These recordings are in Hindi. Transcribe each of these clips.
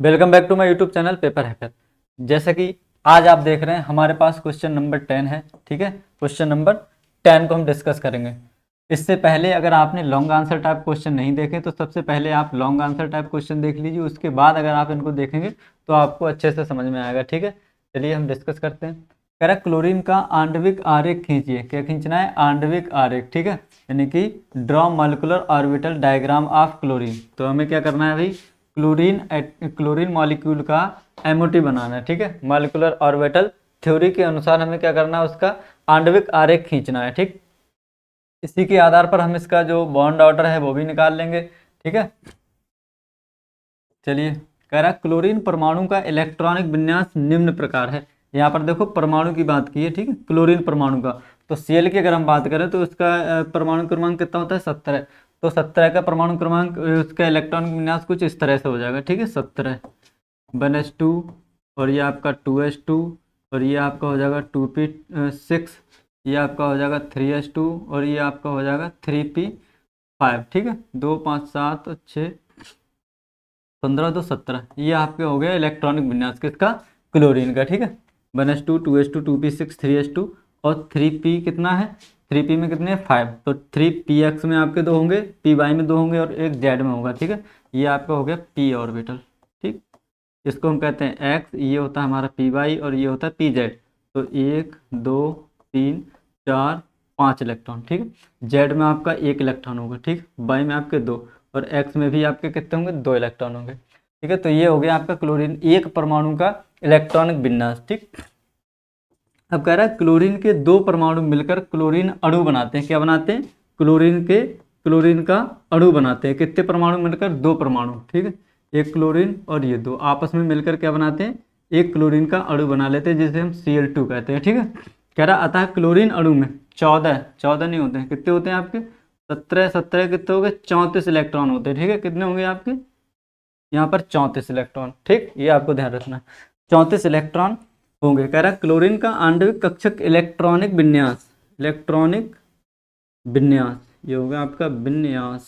welcome back to my YouTube channel paper hacker जैसे कि आज आप देख रहे हैं हमारे पास क्वेश्चन नंबर टेन है ठीक है क्वेश्चन नंबर टेन को हम डिस्कस करेंगे इससे पहले अगर आपने लॉन्ग आंसर टाइप क्वेश्चन नहीं देखे तो सबसे पहले आप लॉन्ग आंसर टाइप क्वेश्चन देख लीजिए उसके बाद अगर आप इनको देखेंगे तो आपको अच्छे से समझ में आएगा ठीक है चलिए हम डिस्कस करते हैं करें क्लोरीन का आंडविक आरेख खींचिए क्या खींचना है आंडविक आरेख ठीक है यानी कि draw molecular orbital diagram of chlorine तो हमें क्या करना है भाई क्लोरीन क्लोरीन मॉलिक्यूल का एमओटी बनाना है ठीक है मॉलिकुलर ऑर्बिटल थ्योरी के अनुसार हमें क्या करना है उसका आंडविक आरेख खींचना है ठीक इसी के आधार पर हम इसका जो बॉन्ड ऑर्डर है वो भी निकाल लेंगे ठीक है चलिए कह रहा क्लोरीन परमाणु का इलेक्ट्रॉनिक विन्यास निम्न प्रकार है यहाँ पर देखो परमाणु की बात की है ठीक है क्लोरीन परमाणु का तो सीएल की अगर हम बात करें तो उसका परमाणु क्रमांक कितना होता है सत्तर है तो सत्रह का परमाणु क्रमांक उसका इलेक्ट्रॉन विन्यास कुछ इस तरह से हो जाएगा ठीक है सत्रह वन एस टू और ये आपका टू एस टू और ये आपका हो जाएगा टू पी सिक्स ये आपका हो जाएगा थ्री एस टू और ये आपका हो जाएगा थ्री पी फाइव ठीक है दो पाँच सात और छः पंद्रह दो सत्रह ये आपके हो गया इलेक्ट्रॉनिक विन्यास किसका क्लोरीन का ठीक है one s two two s two two p six three s two और थ्री पी कितना है थ्री पी में कितने फाइव तो थ्री पी एक्स में आपके दो होंगे पी वाई में दो होंगे और एक जेड में होगा ठीक है ये आपका हो गया पी ऑर्बिटल ठीक इसको हम कहते हैं एक्स ये होता है हमारा पी वाई और ये होता है पी जेड तो एक दो तीन चार पाँच इलेक्ट्रॉन ठीक है जेड में आपका एक इलेक्ट्रॉन होगा ठीक वाई में आपके दो और एक्स में भी आपके कितने होंगे दो इलेक्ट्रॉन होंगे ठीक है तो ये हो गया आपका क्लोरीन एक परमाणु का इलेक्ट्रॉनिक विन्यास ठीक अब कह रहा है क्लोरीन के दो परमाणु मिलकर क्लोरीन अणु बनाते हैं क्या बनाते हैं क्लोरीन के क्लोरीन का अणु बनाते हैं कितने परमाणु मिलकर दो परमाणु ठीक है एक क्लोरीन और ये दो आपस में मिलकर क्या बनाते हैं एक क्लोरीन का अणु बना लेते हैं जिसे हम सी एल टू कहते हैं ठीक है कह रहा अतः क्लोरीन अणु में चौदह चौदह नहीं होते हैं कितने होते हैं आपके सत्रह सत्रह कितने हो गए चौंतीस इलेक्ट्रॉन होते हैं ठीक है कितने होंगे आपके यहाँ पर चौंतीस इलेक्ट्रॉन ठीक ये आपको ध्यान रखना चौंतीस इलेक्ट्रॉन होंगे कह रहा क्लोरीन का आंडविक कक्षक इलेक्ट्रॉनिक विन्यास इलेक्ट्रॉनिक विन्यास ये होगा आपका विन्यास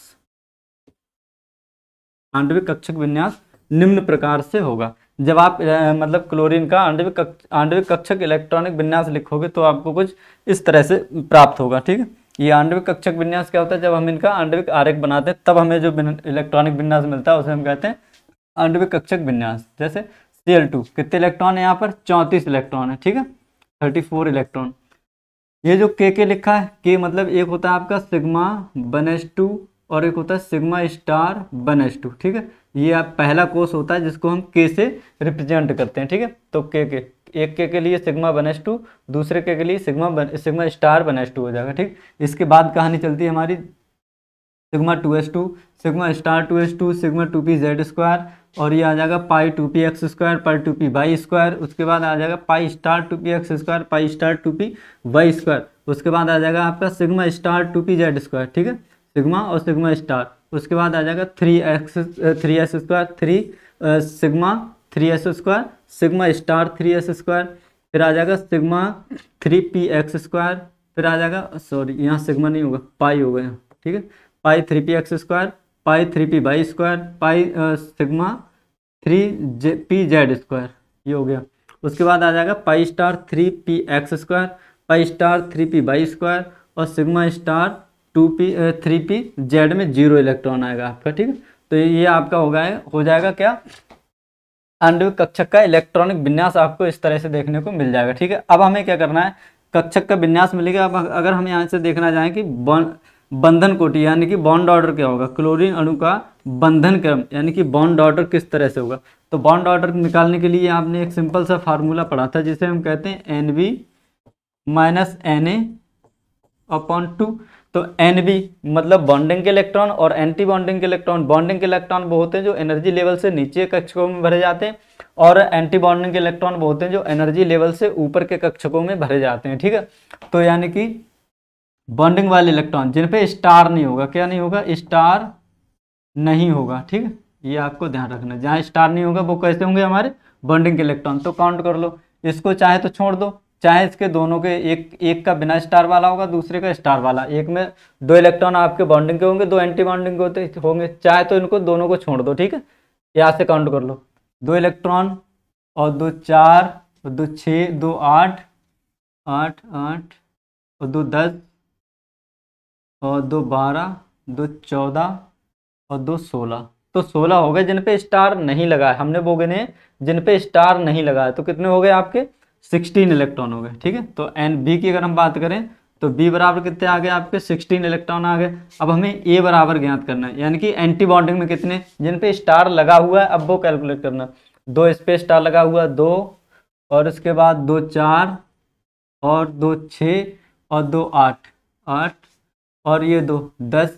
आंडविक कक्षक विन्यास निम्न प्रकार से होगा जब आप मतलब क्लोरीन का आणविक आंडविक कक्षक इलेक्ट्रॉनिक विन्यास लिखोगे तो आपको कुछ इस तरह से प्राप्त होगा ठीक है ये आंडविक कक्षक विन्यास क्या होता है जब हम इनका आंडविक आरेख बनाते हैं तब हमें जो इलेक्ट्रॉनिक विन्यास मिलता है उसे हम कहते हैं आंडविक कक्षक विन्यास जैसे Cl2 कितने इलेक्ट्रॉन है यहाँ पर चौंतीस इलेक्ट्रॉन है ठीक है 34 इलेक्ट्रॉन ये जो के के लिखा है के मतलब एक होता है आपका सिग्मा वन एस टू और एक होता है sigma star one s two ठीक है ये आप पहला कोर्स होता है जिसको हम के से रिप्रेजेंट करते हैं ठीक है तो के के एक के के लिए सिग्मा वन एस टू दूसरे के के लिए sigma one sigma star one s two हो जाएगा ठीक इसके बाद कहानी चलती है हमारी sigma two s two sigma star two s two sigma two p z square और ये आ जाएगा pi two p x square पाई टू पी वाई स्क्वायर उसके बाद आ जाएगा pi star two p x square पाई star two p y square उसके बाद आ जाएगा आपका sigma star two p z square ठीक है सिग्मा और सिग्मा स्टार उसके बाद आ जाएगा three x three s square three sigma three s square sigma star three s square फिर आ जाएगा sigma three p x square फिर आ जाएगा सॉरी यहाँ सिग्मा नहीं होगा पाई होगा यहाँ ठीक है pi three p x square pi three p y square pi sigma three j p z square ये हो गया उसके बाद आ जाएगा pi star three p x square पाई star three p y square और sigma star two p three p z में जीरो इलेक्ट्रॉन आएगा आपका ठीक है तो ये आपका होगा हो जाएगा क्या अंड कक्षक का इलेक्ट्रॉनिक विन्यास आपको इस तरह से देखने को मिल जाएगा ठीक है अब हमें क्या करना है कक्षक का विन्यास मिलेगा अब अगर हम यहाँ से देखना चाहें कि वन बंधन कोटि यानी कि बॉन्ड ऑर्डर क्या होगा क्लोरीन अणु का बंधन क्रम यानी कि बॉन्ड ऑर्डर किस तरह से होगा तो बॉन्ड ऑर्डर निकालने के लिए आपने एक सिंपल सा फार्मूला पढ़ा था जिसे हम कहते हैं N B minus N A upon two तो एन बी मतलब बॉन्डिंग के इलेक्ट्रॉन और एंटी बॉन्डिंग के इलेक्ट्रॉन बॉन्डिंग के इलेक्ट्रॉन वो होते हैं जो एनर्जी लेवल से नीचे कक्षकों में भरे जाते हैं और एंटी बॉन्डिंग के इलेक्ट्रॉन वो होते हैं जो एनर्जी लेवल से ऊपर के कक्षकों में भरे जाते हैं ठीक है तो यानी कि बॉन्डिंग वाले इलेक्ट्रॉन जिन पे स्टार नहीं होगा क्या नहीं होगा स्टार नहीं होगा ठीक ये आपको ध्यान रखना जहाँ स्टार नहीं होगा वो कैसे होंगे हमारे बॉन्डिंग के इलेक्ट्रॉन तो काउंट कर लो इसको चाहे तो छोड़ दो चाहे इसके दोनों के एक एक का बिना स्टार वाला होगा दूसरे का स्टार वाला एक में दो इलेक्ट्रॉन आपके बॉन्डिंग के होंगे दो एंटी बॉन्डिंग के होंगे चाहे तो इनको दोनों को छोड़ दो ठीक है यहाँ से काउंट कर लो दो इलेक्ट्रॉन और दो चार और दो छः दो आठ आठ आठ और दो दस और दो बारह दो चौदह और दो सोलह तो सोलह हो गए जिन पे स्टार नहीं लगा है हमने वो गिने जिन पे स्टार नहीं लगा है तो कितने हो गए आपके सिक्सटीन इलेक्ट्रॉन हो गए ठीक है तो एन बी की अगर हम बात करें तो बी बराबर कितने आ गए आपके सिक्सटीन इलेक्ट्रॉन आ गए अब हमें ए बराबर ज्ञात करना है यानी कि एंटी बॉन्डिंग में कितने जिन पे स्टार लगा हुआ है अब वो कैलकुलेट करना दो इस पे स्टार लगा हुआ दो और उसके बाद दो चार और दो छः और दो आठ आठ और ये दो दस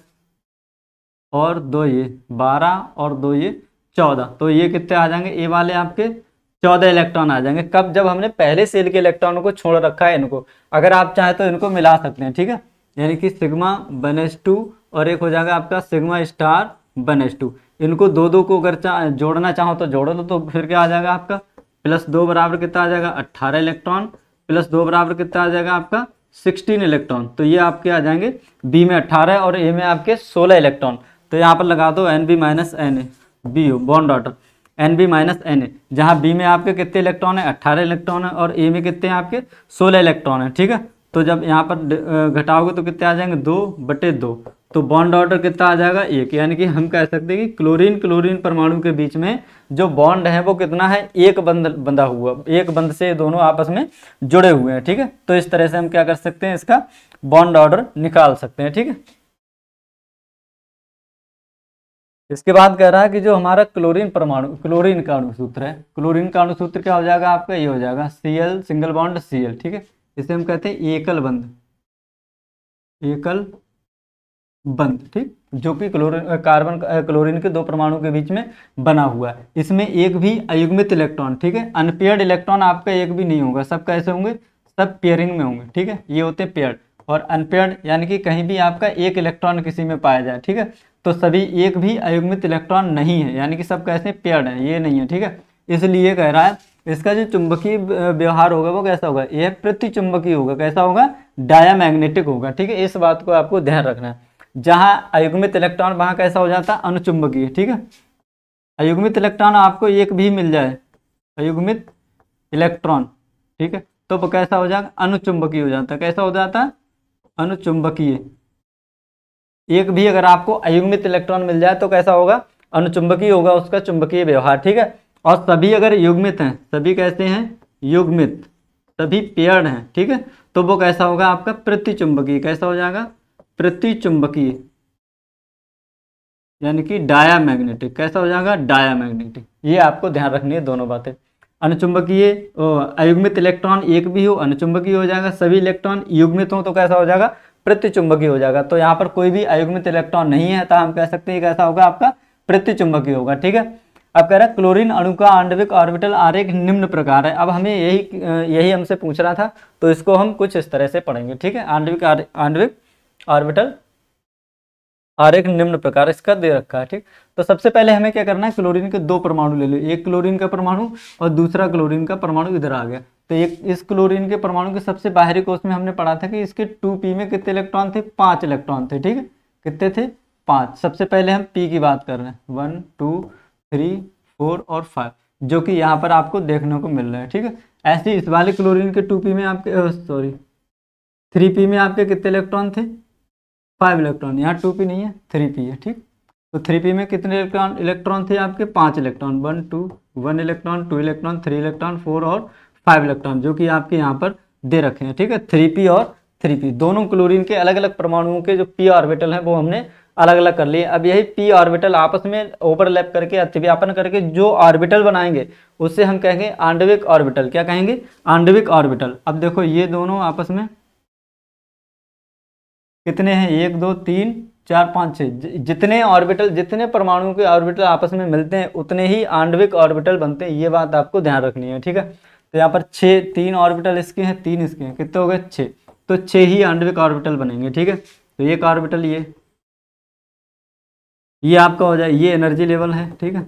और दो ये बारह और दो ये चौदह तो ये कितने आ जाएंगे ये वाले आपके चौदह इलेक्ट्रॉन आ जाएंगे कब जब हमने पहले सेल के इलेक्ट्रॉनों को छोड़ रखा है इनको अगर आप चाहे तो इनको मिला सकते हैं ठीक है यानी कि सिग्मा बनेस एस टू और एक हो जाएगा आपका सिग्मा स्टार बनेस एस टू इनको दो दो को अगर चा, जोड़ना चाहो तो जोड़ो दो तो फिर क्या आ जाएगा आपका प्लस दो बराबर कितना आ जाएगा अट्ठारह इलेक्ट्रॉन प्लस दो बराबर कितना आ जाएगा आपका सिक्सटीन इलेक्ट्रॉन तो ये आपके आ जाएंगे बी में अट्ठारह और ए में आपके सोलह इलेक्ट्रॉन तो यहाँ पर लगा दो N B minus N A B O bond order N B minus N A जहाँ बी में आपके कितने इलेक्ट्रॉन है अट्ठारह इलेक्ट्रॉन है और ए में कितने आपके सोलह इलेक्ट्रॉन है ठीक है तो जब यहाँ पर घटाओगे तो कितने आ जाएंगे दो बटे दो तो बॉन्ड ऑर्डर कितना आ जाएगा एक यानी कि हम कह सकते हैं कि क्लोरीन क्लोरीन परमाणु के बीच में जो बॉन्ड है वो कितना है एक बंद बंधा हुआ एक बंद से दोनों आपस में जुड़े हुए हैं ठीक है तो इस तरह से हम क्या कर सकते हैं इसका बॉन्ड ऑर्डर निकाल सकते हैं ठीक है इसके बाद कह रहा है कि जो हमारा क्लोरीन परमाणु क्लोरीन का अणुसूत्र है क्लोरीन का अणुसूत्र क्या हो जाएगा आपका ये हो जाएगा सीएल सिंगल बॉन्ड सीएल ठीक है इसे हम कहते हैं एकल बंद एकल बंद ठीक जो कि क्लोरिन कार्बन क्लोरीन के दो परमाणु के बीच में बना हुआ है इसमें एक भी अयुग्मित इलेक्ट्रॉन ठीक है अनपेयर्ड इलेक्ट्रॉन आपका एक भी नहीं होगा सब कैसे होंगे सब पेयरिंग में होंगे ठीक है ये होते हैं पेयर्ड और अनपेयर्ड यानी कि कहीं भी आपका एक इलेक्ट्रॉन किसी में पाया जाए ठीक है तो सभी एक भी अयुग्मित इलेक्ट्रॉन नहीं है यानी कि सब कैसे पेयर्ड है ये नहीं है ठीक है इसलिए कह रहा है इसका जो चुंबकीय व्यवहार होगा वो कैसा होगा यह चुंबकीय होगा कैसा होगा डायामैग्नेटिक होगा ठीक है इस बात को आपको ध्यान रखना है जहां अयुग्मित इलेक्ट्रॉन वहां कैसा हो जाता अनुचुंबकीय ठीक है अयुग्मित इलेक्ट्रॉन आपको एक भी मिल जाए अयुग्मित इलेक्ट्रॉन ठीक है तो वो कैसा हो जाएगा अनुचुंबकीय हो जाता कैसा हो जाता अनुचुंबकीय एक भी अगर आपको अयुग्मित इलेक्ट्रॉन मिल जाए तो कैसा होगा अनुचुंबकीय होगा उसका चुंबकीय व्यवहार ठीक है और सभी अगर युग्मित हैं सभी कैसे हैं युग्मित सभी पेयर्ड हैं ठीक है तो वो कैसा होगा आपका प्रतिचुंबकीय कैसा हो जाएगा प्रतिचुंबकीय यानी कि डाया मैग्नेटिक कैसा हो जाएगा डाया मैग्नेटिक ये आपको ध्यान रखनी है दोनों बातें अनुचुंबकीय अयुग्मित इलेक्ट्रॉन एक भी हो अनुचुंबकीय हो जाएगा सभी इलेक्ट्रॉन युग्मित हो तो कैसा हो जाएगा प्रतिचुंबकीय हो जाएगा तो यहाँ पर कोई भी अयुग्मित इलेक्ट्रॉन नहीं है तो हम कह सकते हैं कैसा होगा आपका प्रतिचुंबकीय होगा ठीक है अब कह रहा है क्लोरीन अणु का आणविक ऑर्बिटल आरेख निम्न प्रकार है अब हमें यही यही हमसे पूछ रहा था तो इसको हम कुछ इस तरह से पढ़ेंगे ठीक है आंडविक आर, ऑर्बिटल एक निम्न प्रकार इसका दे रखा है ठीक तो सबसे पहले हमें क्या करना है क्लोरीन के दो परमाणु ले लो एक क्लोरीन का परमाणु और दूसरा क्लोरीन का परमाणु इधर आ गया तो एक इस क्लोरीन के परमाणु के सबसे बाहरी कोष में हमने पढ़ा था कि इसके टू पी में कितने इलेक्ट्रॉन थे पांच इलेक्ट्रॉन थे ठीक है कितने थे पांच सबसे पहले हम पी की बात कर रहे हैं वन टू थ्री फोर और फाइव जो कि यहाँ पर आपको देखने को मिल रहा है ठीक है ऐसे इस वाले क्लोरीन के टू पी में आपके सॉरी थ्री पी में आपके कितने इलेक्ट्रॉन थे फाइव इलेक्ट्रॉन यहाँ टू पी नहीं है थ्री पी है ठीक तो थ्री पी में कितने इलेक्ट्रॉन इलेक्ट्रॉन थे आपके पाँच electron one two one electron two electron three electron four और फाइव इलेक्ट्रॉन जो कि आपके यहाँ पर दे रखे हैं ठीक है थ्री पी और थ्री पी दोनों क्लोरीन के अलग अलग परमाणुओं के जो पी ऑर्बिटल हैं वो हमने अलग अलग कर लिए अब यही पी ऑर्बिटल आपस में ओवरलैप करके अतिव्यापन करके जो ऑर्बिटल बनाएंगे उससे हम कहेंगे आंडविक ऑर्बिटल क्या कहेंगे आंडविक ऑर्बिटल अब देखो ये दोनों आपस में कितने हैं एक दो तीन चार पाँच छः जितने ऑर्बिटल जितने परमाणुओं के ऑर्बिटल आपस में मिलते हैं उतने ही आंडविक ऑर्बिटल बनते हैं ये बात आपको ध्यान रखनी है ठीक है तो यहाँ पर छः तीन ऑर्बिटल इसके हैं तीन इसके हैं कितने हो गए छः तो छः ही आंडविक ऑर्बिटल बनेंगे ठीक है तो एक ऑर्बिटल ये ये आपका हो जाए ये एनर्जी लेवल है ठीक है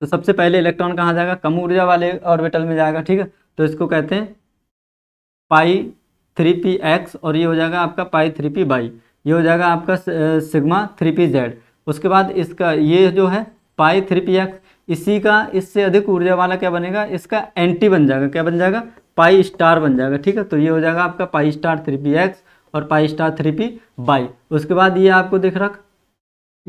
तो सबसे पहले इलेक्ट्रॉन कहाँ जाएगा कम ऊर्जा वाले ऑर्बिटल में जाएगा ठीक है तो इसको कहते हैं पाई थ्री पी एक्स और ये हो जाएगा आपका पाई थ्री पी बाई ये हो जाएगा आपका सिग्मा थ्री पी जेड उसके बाद इसका ये जो है पाई थ्री पी एक्स इसी का इससे अधिक ऊर्जा वाला क्या बनेगा इसका एंटी बन जाएगा क्या बन जाएगा पाई स्टार बन जाएगा ठीक है तो ये हो जाएगा आपका pi star three p x और pi star three p y उसके बाद ये आपको दिख रख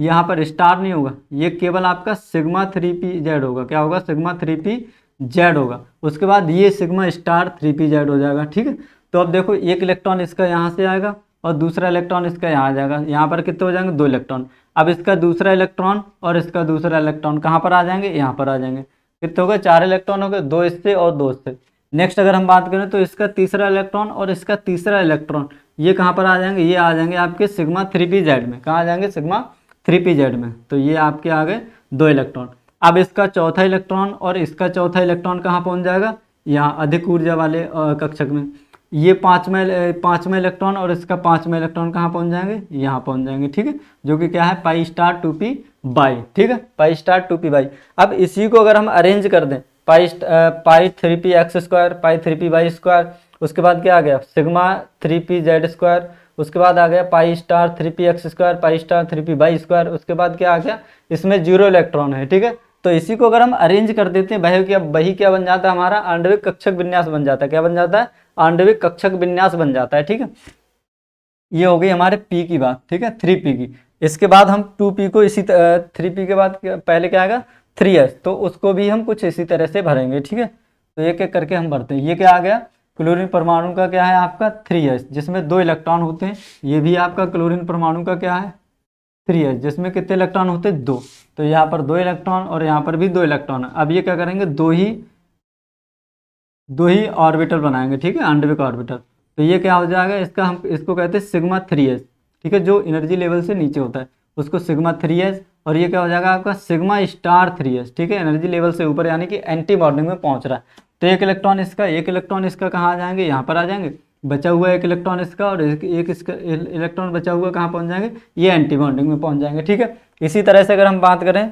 यहाँ पर स्टार नहीं होगा ये केवल आपका सिग्मा थ्री पी जेड होगा क्या होगा सिग्मा थ्री पी जेड होगा उसके बाद ये sigma star three p z हो जाएगा ठीक है तो अब देखो एक इलेक्ट्रॉन इसका यहाँ से आएगा और दूसरा इलेक्ट्रॉन इसका यहाँ आ जाएगा यहाँ पर कितने हो जाएंगे दो इलेक्ट्रॉन अब इसका दूसरा इलेक्ट्रॉन और इसका दूसरा इलेक्ट्रॉन कहाँ पर आ जाएंगे यहाँ पर आ जाएंगे कितने हो गए चार इलेक्ट्रॉन हो गए दो इससे और दो इससे नेक्स्ट अगर हम बात करें तो इसका तीसरा इलेक्ट्रॉन और इसका तीसरा इलेक्ट्रॉन ये कहाँ पर आ जाएंगे ये आ जाएंगे आपके सिग्मा थ्री पी जेड में कहाँ आ जाएंगे सिग्मा थ्री पी जेड में तो ये आपके आ गए दो इलेक्ट्रॉन अब इसका चौथा इलेक्ट्रॉन और इसका चौथा इलेक्ट्रॉन कहाँ पहुँच जाएगा यहाँ अधिक ऊर्जा वाले कक्षक में ये पाँचवा पाँचवा इलेक्ट्रॉन और इसका पाँचवा इलेक्ट्रॉन कहाँ पहुँच जाएंगे यहाँ पहुँच जाएंगे ठीक है जो कि क्या है pi star two p y ठीक है pi star two p y अब इसी को अगर हम अरेंज कर दें pi pi three p x square pi three p y square उसके बाद क्या आ गया sigma three p z square उसके बाद आ गया pi star three p x square पाई star three p y square उसके बाद क्या आ गया इसमें जीरो इलेक्ट्रॉन है ठीक है तो इसी को अगर हम अरेंज कर देते हैं बह क्या बही क्या बन जाता है हमारा आंडविक कक्षक विन्यास बन जाता है क्या बन जाता है आंडविक कक्षक विन्यास बन जाता है ठीक है ये हो गई हमारे पी की बात ठीक है थ्री पी की इसके बाद हम टू पी को इसी थ्री पी के बाद पहले क्या आएगा थ्री एस तो उसको भी हम कुछ इसी तरह से भरेंगे ठीक है तो एक एक करके हम भरते हैं ये क्या आ गया क्लोरीन परमाणु का क्या है आपका थ्री एस जिसमें दो इलेक्ट्रॉन होते हैं ये भी आपका क्लोरीन परमाणु का क्या है थ्री एस जिसमें कितने इलेक्ट्रॉन होते दो तो यहाँ पर दो इलेक्ट्रॉन और यहाँ पर भी दो इलेक्ट्रॉन अब ये क्या करेंगे दो ही दो ही ऑर्बिटल बनाएंगे ठीक है आंडविक ऑर्बिटल तो ये क्या हो जाएगा इसका हम इसको कहते हैं सिग्मा थ्री एस ठीक है जो एनर्जी लेवल से नीचे होता है उसको सिग्मा थ्री एस और ये क्या हो जाएगा आपका सिग्मा स्टार थ्री एस ठीक है एनर्जी लेवल से ऊपर यानी कि एंटी बॉन्डिंग में पहुंच रहा है तो एक इलेक्ट्रॉन इसका एक इलेक्ट्रॉन इसका कहाँ आ जाएंगे यहाँ पर आ जाएंगे बचा हुआ एक इलेक्ट्रॉन इसका और एक, एक इसका इलेक्ट्रॉन बचा हुआ कहाँ पहुँच जाएंगे ये एंटी बॉन्डिंग में पहुँच जाएंगे ठीक है इसी तरह से अगर हम बात करें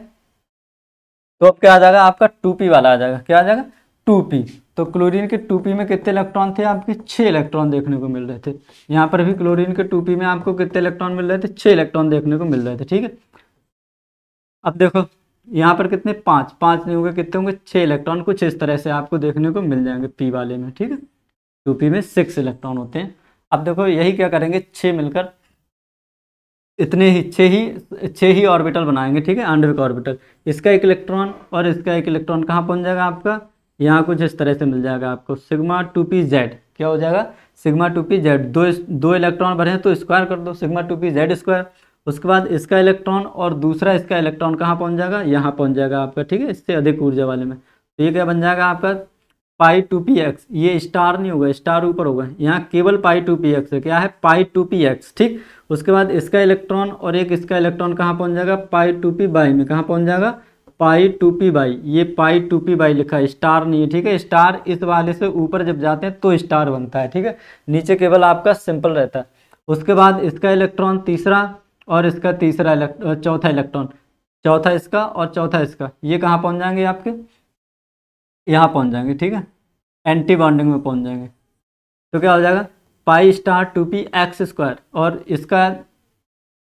तो अब क्या आ जाएगा आपका टू पी वाला आ जाएगा क्या आ जाएगा टू पी तो क्लोरीन के टू पी में कितने इलेक्ट्रॉन थे आपके छः इलेक्ट्रॉन देखने को मिल रहे थे यहाँ पर भी क्लोरीन के टू पी में आपको कितने इलेक्ट्रॉन मिल रहे थे छः इलेक्ट्रॉन देखने को मिल रहे थे ठीक है अब देखो यहाँ पर कितने पाँच पाँच नहीं होंगे कितने होंगे छः इलेक्ट्रॉन कुछ इस तरह से आपको देखने को मिल जाएंगे पी वाले में ठीक है 2p में सिक्स इलेक्ट्रॉन होते हैं अब देखो यही क्या करेंगे छः मिलकर इतने ही छः ही छः ही ऑर्बिटल बनाएंगे ठीक है आंडविक ऑर्बिटल इसका एक इलेक्ट्रॉन और इसका एक इलेक्ट्रॉन कहाँ पहुँच जाएगा आपका यहाँ कुछ इस तरह से मिल जाएगा आपको सिग्मा टू पी जेड क्या हो जाएगा सिग्मा टू पी जेड दो दो इलेक्ट्रॉन भरे हैं तो स्क्वायर कर दो sigma two p z square उसके बाद इसका इलेक्ट्रॉन और दूसरा इसका इलेक्ट्रॉन कहाँ पहुँच जाएगा यहाँ पहुँच जाएगा आपका ठीक है इससे अधिक ऊर्जा वाले में तो ये क्या बन जाएगा आपका पाई टू पी एक्स ये स्टार नहीं होगा स्टार ऊपर होगा यहाँ केवल पाई टू पी एक्स है क्या है पाई टू पी एक्स ठीक उसके बाद इसका इलेक्ट्रॉन और एक इसका इलेक्ट्रॉन कहाँ पहुँच जाएगा पाई टू पी बाई में कहाँ पहुँच जाएगा पाई टू पी बाई ये पाई टू पी बाई लिखा है स्टार नहीं है ठीक है स्टार इस वाले से ऊपर जब जाते हैं तो स्टार बनता है ठीक है नीचे केवल आपका सिंपल रहता है उसके बाद इसका इलेक्ट्रॉन तीसरा और इसका तीसरा इलेक्ट्रॉन चौथा इलेक्ट्रॉन चौथा इसका और चौथा इसका ये कहाँ पहुँच जाएंगे आपके यहाँ पहुँच जाएंगे ठीक है एंटी बॉन्डिंग में पहुँच जाएंगे तो क्या हो जाएगा pi star two p x square और इसका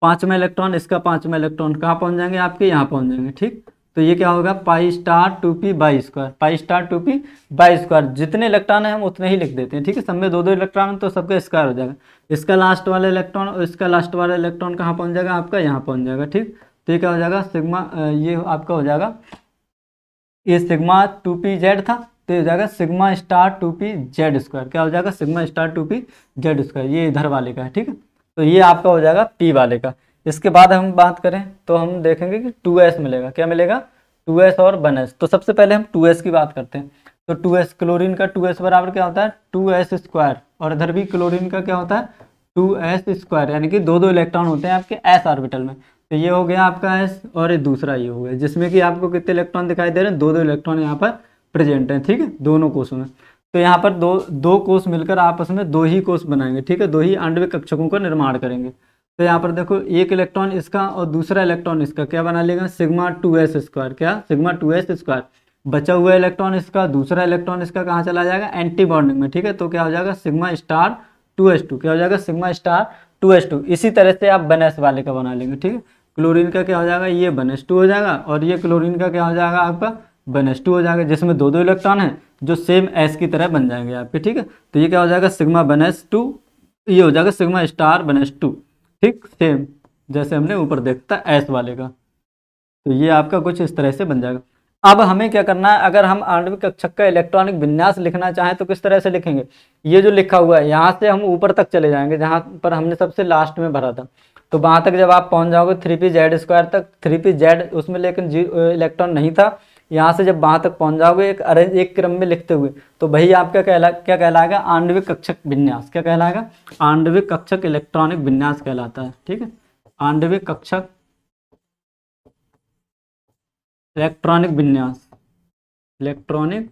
पाँचवा इलेक्ट्रॉन इसका पाँचवा इलेक्ट्रॉन कहाँ पहुँच जाएंगे आपके यहाँ पहुँच जाएंगे ठीक तो ये क्या होगा pi star two p y square पाई star two p y square जितने इलेक्ट्रॉन है हम उतने ही लिख देते हैं ठीक है सब में दो दो इलेक्ट्रॉन तो सबका स्क्वायर हो जाएगा इसका लास्ट वाला इलेक्ट्रॉन और इसका लास्ट वाला इलेक्ट्रॉन कहाँ पहुँच जाएगा आपका यहाँ पहुँच जाएगा ठीक तो ये क्या हो जाएगा सिग्मा ये आपका हो जाएगा ये सिग्मा टू पी जेड था तो ये हो जाएगा sigma star two p z square क्या हो जाएगा sigma star two p z square ये इधर वाले का है ठीक है तो ये आपका हो जाएगा पी वाले का इसके बाद हम बात करें तो हम देखेंगे कि टू एस मिलेगा क्या मिलेगा टू एस और वन एस तो सबसे पहले हम टू एस की बात करते हैं तो टू एस क्लोरिन का टू एस बराबर क्या होता है टू एस स्क्वायर और इधर भी क्लोरिन का क्या होता है टू एस स्क्वायर यानी कि दो दो इलेक्ट्रॉन होते हैं आपके एस ऑर्बिटल में तो ये हो गया आपका एस और ये दूसरा ये हो गया जिसमें कि आपको कितने इलेक्ट्रॉन दिखाई दे रहे हैं दो दो इलेक्ट्रॉन यहाँ पर प्रेजेंट हैं ठीक है दोनों कोषों में तो यहाँ पर दो दो कोष मिलकर आपस में दो ही कोष बनाएंगे ठीक है दो ही आणविक कक्षकों का निर्माण करेंगे तो यहाँ पर देखो एक इलेक्ट्रॉन इसका और दूसरा इलेक्ट्रॉन इसका क्या बना लेगा सिग्मा टू एस स्क्वायर क्या सिग्मा टू एस स्क्वायर बचा हुआ इलेक्ट्रॉन इसका दूसरा इलेक्ट्रॉन इसका कहाँ चला जाएगा एंटी बॉन्डिंग में ठीक है तो क्या हो जाएगा sigma star two s two क्या हो जाएगा sigma star two s two इसी तरह से आप बनेस वाले का बना लेंगे ठीक है क्लोरीन का क्या हो जाएगा ये वन हो जाएगा और ये क्लोरीन का क्या हो जाएगा आपका वन हो जाएगा जिसमें दो दो इलेक्ट्रॉन है जो सेम एस की तरह बन जाएंगे आपके ठीक है तो ये क्या हो जाएगा सिग्मा वन ये हो जाएगा सिग्मा स्टार वन ठीक सेम जैसे हमने ऊपर देखता एस वाले का तो ये आपका कुछ इस तरह से बन जाएगा अब हमें क्या करना है अगर हम आणविक कक्षक का इलेक्ट्रॉनिक विन्यास लिखना चाहें तो किस तरह से लिखेंगे ये जो लिखा हुआ है यहाँ से हम ऊपर तक चले जाएंगे जहाँ पर हमने सबसे लास्ट में भरा था तो वहाँ तक जब आप पहुँच जाओगे थ्री पी जेड स्क्वायर तक थ्री पी जेड उसमें लेकिन इलेक्ट्रॉन नहीं था यहाँ से जब वहाँ तक पहुँच जाओगे एक अरेंज एक क्रम में लिखते हुए तो वही आपका कहला क्या कहलाएगा आंडविक कक्षक विन्यास क्या कहलाएगा आंडविक कक्षक इलेक्ट्रॉनिक विन्यास कहलाता है ठीक है आंडविक कक्षक इलेक्ट्रॉनिक विन्यास इलेक्ट्रॉनिक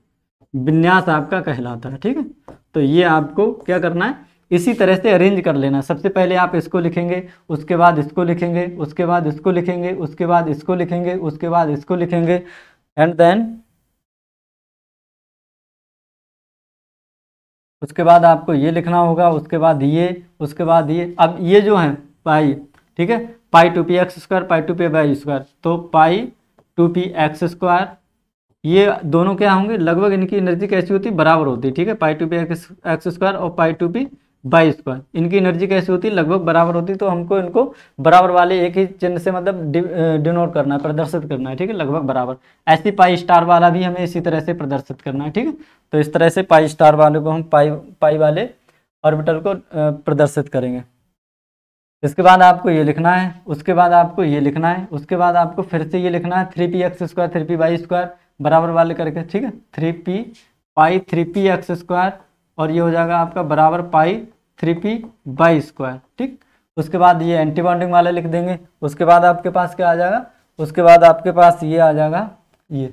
विन्यास आपका कहलाता है ठीक है तो ये आपको क्या करना है इसी तरह से अरेंज कर लेना सबसे पहले आप इसको लिखेंगे उसके बाद इसको लिखेंगे उसके बाद इसको लिखेंगे उसके बाद इसको लिखेंगे उसके बाद इसको लिखेंगे एंड देन उसके बाद आपको ये लिखना होगा उसके बाद ये उसके बाद ये अब ये जो है पाई ठीक है psi two p x square पाई टू पी बाई स्क्वायर तो psi two p x square ये दोनों क्या होंगे लगभग इनकी एनर्जी कैसी होती है बराबर होती है ठीक है psi two p x x square और psi two p y square इनकी एनर्जी कैसी होती है लगभग बराबर होती तो हमको इनको बराबर वाले एक ही चिन्ह से मतलब डिनोट करना है प्रदर्शित करना है ठीक है लगभग बराबर ऐसी पाई स्टार वाला भी हमें इसी तरह से प्रदर्शित करना है ठीक है तो इस तरह से पाई स्टार वाले को हम पाई पाई वाले ऑर्बिटल को प्रदर्शित करेंगे इसके बाद आपको ये लिखना है उसके बाद आपको ये लिखना है उसके बाद आपको फिर से ये लिखना है three p x square three p y square बराबर वाले करके ठीक है three p psi three p x square और ये हो जाएगा आपका बराबर psi three p y square ठीक उसके बाद ये एंटी बाउंडिंग वाला लिख देंगे उसके बाद आपके पास क्या आ जाएगा उसके बाद आपके पास ये आ जाएगा ये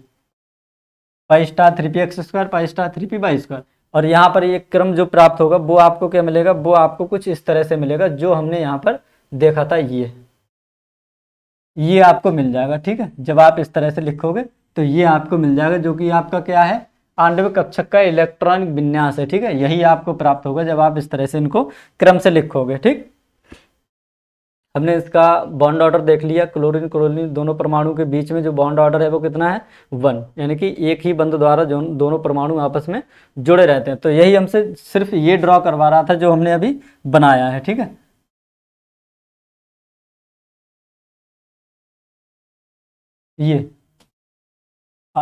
psi star three p x square पाई star three p y square और यहाँ पर ये क्रम जो प्राप्त होगा वो आपको क्या मिलेगा वो आपको कुछ इस तरह से मिलेगा जो हमने यहाँ पर देखा था ये ये आपको मिल जाएगा ठीक है जब आप इस तरह से लिखोगे तो ये आपको मिल जाएगा जो कि आपका क्या है आंडविक कक्षक का इलेक्ट्रॉनिक विन्यास है ठीक है यही आपको प्राप्त होगा जब आप इस तरह से इनको क्रम से लिखोगे ठीक हमने इसका बॉन्ड ऑर्डर देख लिया क्लोरीन क्लोरीन दोनों परमाणु के बीच में जो बॉन्ड ऑर्डर है वो कितना है वन यानी कि एक ही बंद द्वारा जो दोनों परमाणु आपस में जुड़े रहते हैं तो यही हमसे सिर्फ ये ड्रॉ करवा रहा था जो हमने अभी बनाया है ठीक है ये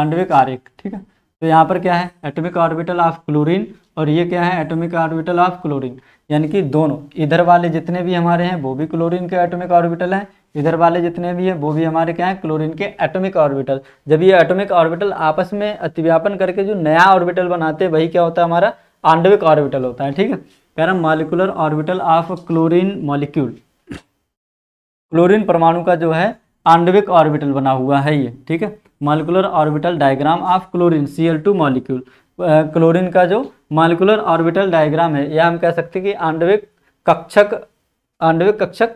आंडविक आरेख ठीक है तो यहाँ पर क्या है एटॉमिक ऑर्बिटल ऑफ क्लोरीन और ये क्या है एटॉमिक ऑर्बिटल ऑफ क्लोरीन यानी कि दोनों इधर वाले जितने भी हमारे हैं वो भी क्लोरीन के एटॉमिक ऑर्बिटल हैं इधर वाले जितने भी हैं वो भी हमारे क्या हैं क्लोरीन के एटॉमिक ऑर्बिटल जब ये एटॉमिक ऑर्बिटल आपस में अतिव्यापन करके जो नया ऑर्बिटल बनाते हैं वही क्या होता है हमारा आंडविक ऑर्बिटल होता है ठीक है कह रहा molecular orbital of chlorine molecule chlorine परमाणु का जो है आंडविक ऑर्बिटल बना हुआ है ये ठीक है molecular orbital diagram of chlorine C L two molecule chlorine का जो मालिकुलर ऑर्बिटल डायग्राम है यह हम कह सकते हैं कि आंडविक कक्षक आंडविक कक्षक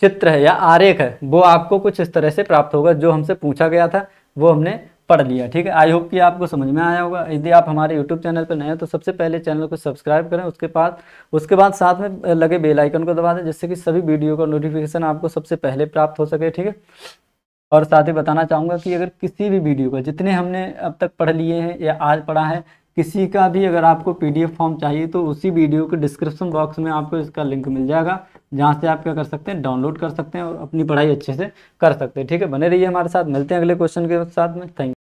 चित्र है या आरेख है वो आपको कुछ इस तरह से प्राप्त होगा जो हमसे पूछा गया था वो हमने पढ़ लिया ठीक है आई होप कि आपको समझ में आया होगा यदि आप हमारे यूट्यूब चैनल पर नए हैं तो सबसे पहले चैनल को सब्सक्राइब करें उसके बाद उसके बाद साथ में लगे बेल आइकन को दबा दें जिससे कि सभी वीडियो का नोटिफिकेशन आपको सबसे पहले प्राप्त हो सके ठीक है और साथ ही बताना चाहूँगा कि अगर किसी भी वीडियो का जितने हमने अब तक पढ़ लिए हैं या आज पढ़ा है किसी का भी अगर आपको पीडीएफ फॉर्म चाहिए तो उसी वीडियो के डिस्क्रिप्शन बॉक्स में आपको इसका लिंक मिल जाएगा जहाँ से आप क्या कर सकते हैं डाउनलोड कर सकते हैं और अपनी पढ़ाई अच्छे से कर सकते हैं ठीक है बने रहिए हमारे साथ मिलते हैं अगले क्वेश्चन के साथ में थैंक